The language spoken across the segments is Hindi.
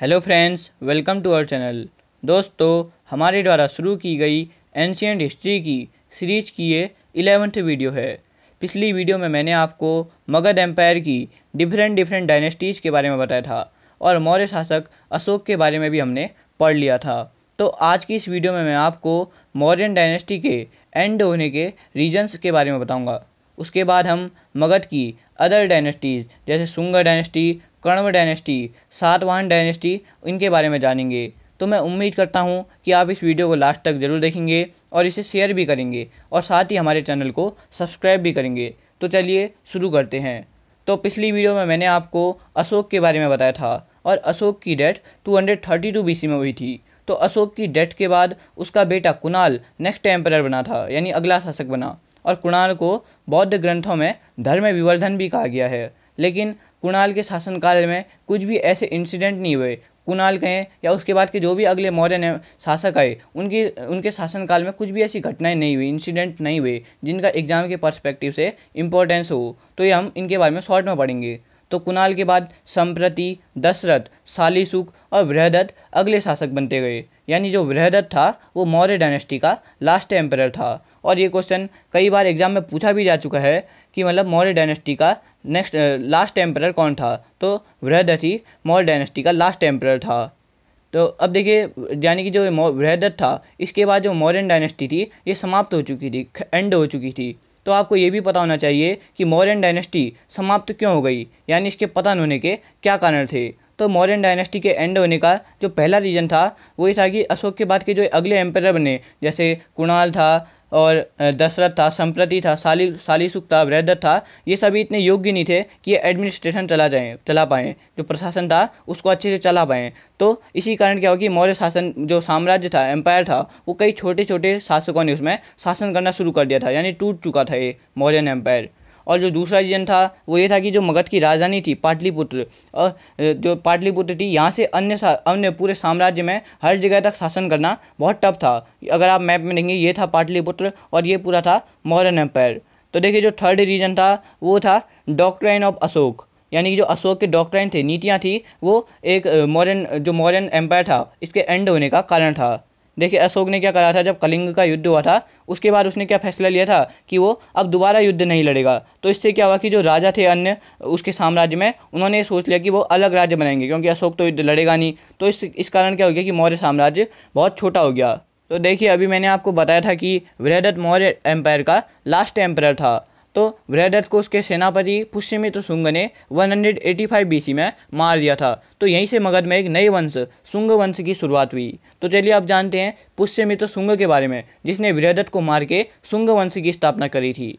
hello friends welcome to our channel दोस्तों हमारे द्वारा शुरू की गई एंशियंट हिस्ट्री की सीरीज की ये इलेवेंथ वीडियो है पिछली वीडियो में मैंने आपको मगध एम्पायर की डिफरेंट डिफरेंट डायनेस्टीज़ के बारे में बताया था और मौर्य शासक अशोक के बारे में भी हमने पढ़ लिया था तो आज की इस वीडियो में मैं आपको मौर्यन डायनेस्टी के एंड होने के रीजन्स के बारे में बताऊँगा उसके बाद हम मगध की अदर डायनेस्टीज़ जैसे Sunga dynasty Kanva dynasty Satavahana dynasty इनके बारे में जानेंगे तो मैं उम्मीद करता हूँ कि आप इस वीडियो को लास्ट तक ज़रूर देखेंगे और इसे शेयर भी करेंगे और साथ ही हमारे चैनल को सब्सक्राइब भी करेंगे तो चलिए शुरू करते हैं तो पिछली वीडियो में मैंने आपको अशोक के बारे में बताया था और अशोक की डेथ 232 बीसी में हुई थी तो अशोक की डेथ के बाद उसका बेटा कुणाल नेक्स्ट एम्परर बना था यानी अगला शासक बना और कुणाल को बौद्ध ग्रंथों में धर्म विवर्धन भी कहा गया है लेकिन कुणाल के शासनकाल में कुछ भी ऐसे इंसिडेंट नहीं हुए कुणाल कहें या उसके बाद के जो भी अगले मौर्य शासक आए उनकी उनके शासनकाल में कुछ भी ऐसी घटनाएं नहीं हुई इंसिडेंट नहीं हुए जिनका एग्जाम के पर्सपेक्टिव से इम्पोर्टेंस हो तो ये हम इनके बारे में शॉर्ट में पढ़ेंगे तो कुणाल के बाद संप्रति दशरथ सालीसुख और बृहदत्त अगले शासक बनते गए यानी जो बृहदत्त था वो मौर्य डायनेस्टी का लास्ट एम्पायर था और ये क्वेश्चन कई बार एग्जाम में पूछा भी जा चुका है कि मतलब मौर्य डायनेस्टी का नेक्स्ट लास्ट एम्पर कौन था तो वृहदथी मौर्य डायनेस्टी का लास्ट टेम्परर था तो अब देखिए यानी कि जो वृहदत था इसके बाद जो मौर्य डायनेस्टी थी ये समाप्त हो चुकी थी एंड हो चुकी थी तो आपको ये भी पता होना चाहिए कि मौर्य डायनेस्टी समाप्त क्यों हो गई यानी इसके पतन होने के क्या कारण थे तो मौर्य डायनेस्टी के एंड होने का जो पहला रीज़न था वो ये था कि अशोक के बाद के जो अगले एम्पर बने जैसे कुणाल था और दशरथ था संप्रति था साली सुख था वृहदत्त था ये सभी इतने योग्य नहीं थे कि ये एडमिनिस्ट्रेशन चला जाए चला पाएँ जो प्रशासन था उसको अच्छे से चला पाएँ तो इसी कारण क्या हो कि मौर्य शासन जो साम्राज्य था एम्पायर था वो कई छोटे छोटे शासकों ने उसमें शासन करना शुरू कर दिया था यानी टूट चुका था ये मौर्यन एम्पायर और जो दूसरा रीजन था वो ये था कि जो मगध की राजधानी थी पाटलिपुत्र और जो पाटलिपुत्र थी यहाँ से अन्य अन्य पूरे साम्राज्य में हर जगह तक शासन करना बहुत टफ था अगर आप मैप में देखेंगे ये था पाटलिपुत्र और ये पूरा था मॉडर्न एम्पायर तो देखिए जो थर्ड रीजन था वो था डॉक्ट्राइन ऑफ अशोक यानी कि जो अशोक के डॉक्ट्राइन थे नीतियाँ थी वो एक मॉडर्न जो मॉडर्न एम्पायर था इसके एंड होने का कारण था देखिए अशोक ने क्या करा था जब कलिंग का युद्ध हुआ था उसके बाद उसने क्या फैसला लिया था कि वो अब दोबारा युद्ध नहीं लड़ेगा तो इससे क्या हुआ कि जो राजा थे अन्य उसके साम्राज्य में उन्होंने सोच लिया कि वो अलग राज्य बनाएंगे क्योंकि अशोक तो युद्ध लड़ेगा नहीं तो इस इस कारण क्या हो गया कि मौर्य साम्राज्य बहुत छोटा हो गया तो देखिए अभी मैंने आपको बताया था कि वृहदत्त मौर्य एम्पायर का लास्ट एम्पायर था तो वृहदत्त को उसके सेनापति पुष्यमित्र शुंग ने 185 हंड्रेड में मार दिया था तो यहीं से मगध में एक नए वंश शुंग वंश की शुरुआत हुई तो चलिए आप जानते हैं पुष्यमित्र शुंग के बारे में जिसने वृहदत्त को मार के शुंग वंश की स्थापना करी थी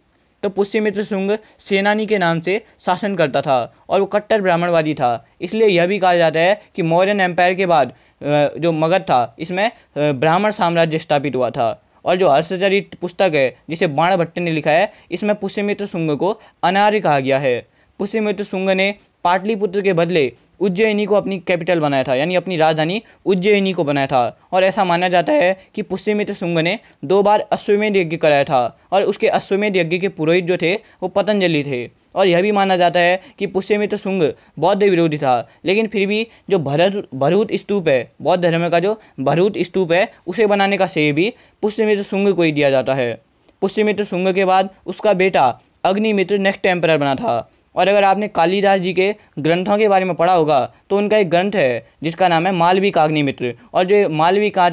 तो पुष्यमित्र शुंग सेनानी के नाम से शासन करता था और वो कट्टर ब्राह्मणवादी था इसलिए यह भी कहा जाता है कि मौर्यन एम्पायर के बाद जो मगध था इसमें ब्राह्मण साम्राज्य स्थापित हुआ था और जो हर्षचरित पुस्तक है जिसे बाण भट्ट ने लिखा है इसमें पुष्यमित्र शुंग को अनार्य कहा गया है पुष्यमित्र शुंग ने पाटलिपुत्र के बदले उज्जैनी को अपनी कैपिटल बनाया था यानी अपनी राजधानी उज्जैनी को बनाया था और ऐसा माना जाता है कि पुष्यमित्र शुंग ने दो बार अश्वमेध यज्ञ कराया था और उसके अश्वमेध यज्ञ के पुरोहित जो थे वो पतंजलि थे और यह भी माना जाता है कि पुष्यमित्र शुंग बौद्ध विरोधी था लेकिन फिर भी जो भरत भरूत स्तूप है बौद्ध धर्म का जो भरूत स्तूप है उसे बनाने का श्रेय भी पुष्यमित्र शुंग को ही दिया जाता है पुष्यमित्र शुंग के बाद उसका बेटा अग्निमित्र नेक्स्ट टेम्पर बना था और अगर आपने कालीदास जी के ग्रंथों के बारे में पढ़ा होगा तो उनका एक ग्रंथ है जिसका नाम है मालवी काग्निमित्र और जो मालवी का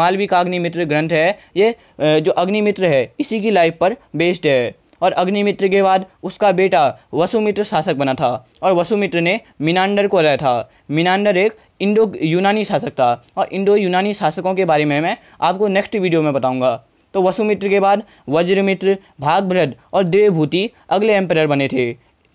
मालवी काग्निमित्र ग्रंथ है ये जो अग्निमित्र है इसी की लाइफ पर बेस्ड है और अग्निमित्र के बाद उसका बेटा वसुमित्र शासक बना था और वसुमित्र ने मीनांडर को लाया था मीनांडर एक इंडो यूनानी शासक था और इंडो यूनानी शासकों के बारे में मैं आपको नेक्स्ट वीडियो में बताऊँगा तो वसुमित्र के बाद वज्रमित्र भागभ्रद और देवभूति अगले एम्पायर बने थे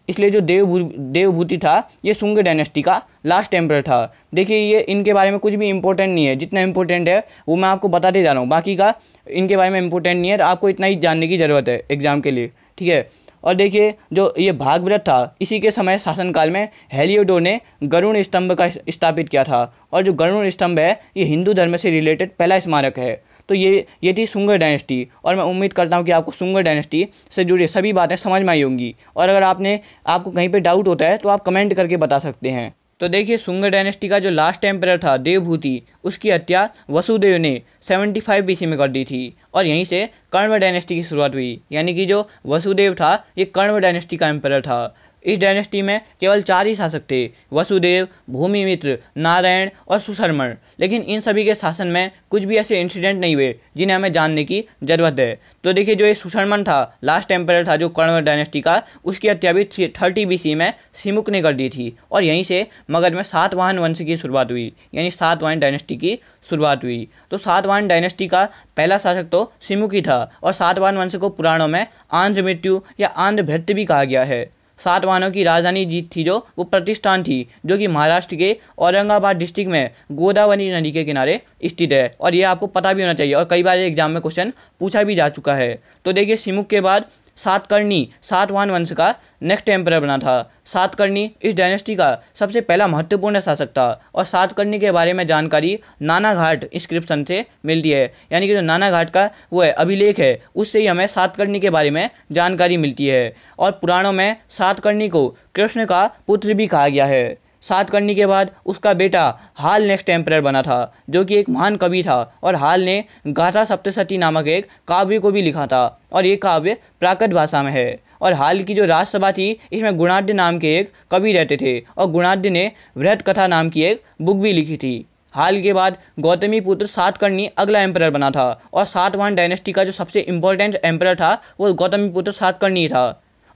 इसलिए जो देवभू देवभूति था ये सुंग डायनेस्टी का लास्ट एम्पायर था देखिए ये इनके बारे में कुछ भी इंपॉर्टेंट नहीं है जितना इंपॉर्टेंट है वो मैं आपको बताते जा रहा हूँ बाकी का इनके बारे में इंपॉर्टेंट नहीं है तो आपको इतना ही जानने की ज़रूरत है एग्ज़ाम के लिए ठीक है और देखिए जो ये भागव्रत था इसी के समय शासनकाल में हेलियोडो ने गरुण स्तंभ का स्थापित किया था और जो गरुण स्तंभ है ये हिंदू धर्म से रिलेटेड पहला स्मारक है तो ये ये थी सुंगर डायनेस्टी और मैं उम्मीद करता हूँ कि आपको सुंगर डायनेस्टी से जुड़ी सभी बातें समझ में आई होंगी और अगर आपने आपको कहीं पे डाउट होता है तो आप कमेंट करके बता सकते हैं तो देखिए सुंगर डायनेस्टी का जो लास्ट एम्पायर था देवभूति उसकी हत्या वसुदेव ने 75 फाइव बी में कर दी थी और यहीं से कर्ण डायनेस्टी की शुरुआत हुई यानी कि जो वसुदेव था ये कर्ण डायनेस्टी का एम्पायर था इस डायनेस्टी में केवल चार ही शासक थे वसुदेव भूमिमित्र नारायण और सुशर्मण लेकिन इन सभी के शासन में कुछ भी ऐसे इंसिडेंट नहीं हुए जिन्हें हमें जानने की ज़रूरत है तो देखिए जो ये सुशर्मण था लास्ट टेम्पर था जो कर्ण डायनेस्टी का उसकी हत्या भी थर्टी बी में सिमुक ने कर दी थी और यहीं से मगध में सातवाहन वंश की शुरुआत हुई यानी सातवाहन डायनेस्टी की शुरुआत हुई तो सातवाहन डायनेस्टी का पहला शासक तो सिमुक ही था और सातवाहन वंश को पुराणों में आंध्र मृत्यु या आंध्र भृत्य भी कहा गया है सातवानों की राजधानी जीत थी जो वो प्रतिष्ठान थी जो कि महाराष्ट्र के औरंगाबाद डिस्ट्रिक्ट में गोदावरी नदी के किनारे स्थित है और ये आपको पता भी होना चाहिए और कई बार एग्जाम में क्वेश्चन पूछा भी जा चुका है तो देखिए सिमुख के बाद सातकर्णी सातवान वंश का नेक्स्ट एम्पर बना था सातकर्णी इस डायनेस्टी का सबसे पहला महत्वपूर्ण शासक था और सातकर्णी के बारे में जानकारी नाना घाट इंस्क्रिप्शन से मिलती है यानी कि जो नाना घाट का वो है अभिलेख है उससे ही हमें सातकर्णी के बारे में जानकारी मिलती है और पुराणों में सातकर्णी को कृष्ण का पुत्र भी कहा गया है साथ करने के बाद उसका बेटा हाल नेक्स्ट टेम्परर बना था जो कि एक महान कवि था और हाल ने गाथा सप्तशती नामक एक काव्य को भी लिखा था और ये काव्य प्राकृत भाषा में है और हाल की जो राजसभा थी इसमें गुणाद्य नाम के एक कवि रहते थे और गुणाद्य ने वृहत कथा नाम की एक बुक भी लिखी थी हाल के बाद गौतमी पुत्र सातकर्णी अगला एम्परर बना था और सातवान डायनेस्टी का जो सबसे इम्पोर्टेंट एम्परर था वो गौतमी पुत्र सातकर्णी था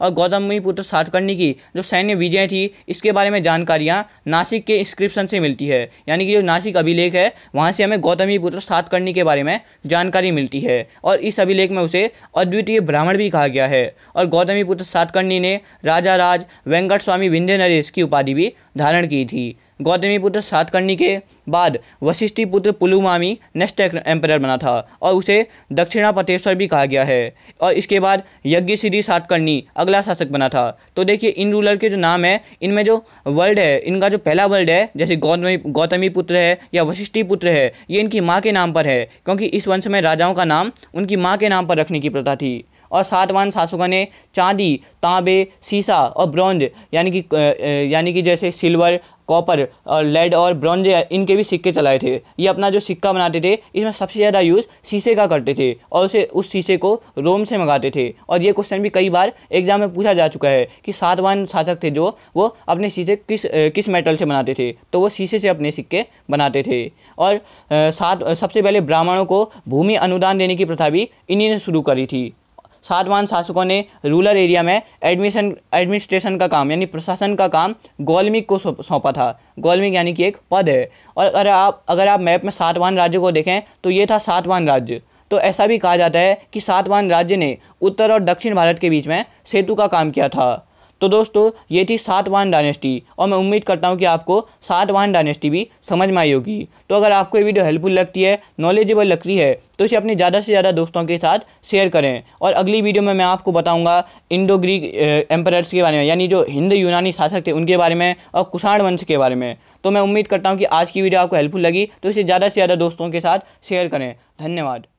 और गौतम पुत्र सातकर्णी की जो सैन्य विजय थी इसके बारे में जानकारियाँ नासिक के इंस्क्रिप्शन से मिलती है यानी कि जो नासिक अभिलेख है वहाँ से हमें गौतमी पुत्र सातकर्णी के बारे में जानकारी मिलती है और इस अभिलेख में उसे अद्वितीय ब्राह्मण भी कहा गया है और गौतमी पुत्र सातकर्णी ने राजा राज वेंकट स्वामी विंध्य नरेश की उपाधि भी धारण की थी गौतमी पुत्र सातकर्णी के बाद वशिष्ठी पुत्र पुलुमामी नेक्स्ट एम्पायर बना था और उसे दक्षिणापतेश्वर भी कहा गया है और इसके बाद यज्ञ सातकर्णी अगला शासक बना था तो देखिए इन रूलर के जो नाम है इनमें जो वर्ल्ड है इनका जो पहला वर्ल्ड है जैसे गौतमी गौतमी पुत्र है या वशिष्ठीपुत्र पुत्र है ये इनकी माँ के नाम पर है क्योंकि इस वंश में राजाओं का नाम उनकी माँ के नाम पर रखने की प्रथा थी और सातवान शासकों ने चांदी तांबे सीसा और ब्रॉन्ज यानी कि यानी कि जैसे सिल्वर कॉपर uh, और लेड और ब्रॉन्ज इनके भी सिक्के चलाए थे ये अपना जो सिक्का बनाते थे इसमें सबसे ज़्यादा यूज़ शीशे का करते थे और उसे उस शीशे को रोम से मंगाते थे और ये क्वेश्चन भी कई बार एग्जाम में पूछा जा चुका है कि सातवान शासक थे जो वो अपने शीशे किस किस मेटल से बनाते थे तो वो शीशे से अपने सिक्के बनाते थे और सात सबसे पहले ब्राह्मणों को भूमि अनुदान देने की प्रथा भी इन्हीं ने शुरू करी थी सातवान शासकों ने रूरल एरिया में एडमिशन एडमिनिस्ट्रेशन का काम यानी प्रशासन का काम गोल्मिक को सौंपा था गोल्मिक यानी कि एक पद है और अगर आप अगर आप मैप में सातवान राज्य को देखें तो ये था सातवान राज्य तो ऐसा भी कहा जाता है कि सातवान राज्य ने उत्तर और दक्षिण भारत के बीच में सेतु का काम किया था तो दोस्तों ये थी सातवान डायनेस्टी और मैं उम्मीद करता हूँ कि आपको सातवान डायनेस्टी भी समझ में आई होगी तो अगर आपको ये वीडियो हेल्पफुल लगती है नॉलेजेबल लगती है तो इसे अपने ज़्यादा से ज़्यादा दोस्तों के साथ शेयर करें और अगली वीडियो में मैं आपको बताऊँगा इंडो ग्रीक एम्परर्स के बारे में यानी जो हिंद यूनानी शासक थे उनके बारे में और कुषाण वंश के बारे में तो मैं उम्मीद करता हूँ कि आज की वीडियो आपको हेल्पफुल लगी तो इसे ज़्यादा से ज़्यादा दोस्तों के साथ शेयर करें धन्यवाद